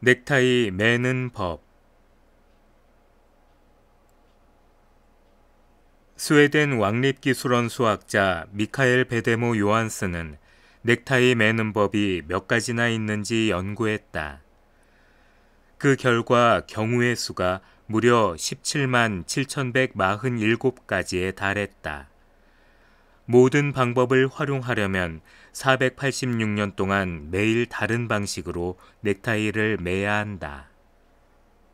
넥타이 매는 법 스웨덴 왕립기술원 수학자 미카엘 베데모 요한스는 넥타이 매는 법이 몇 가지나 있는지 연구했다. 그 결과 경우의 수가 무려 17만 7,147가지에 달했다. 모든 방법을 활용하려면 486년 동안 매일 다른 방식으로 넥타이를 매야 한다.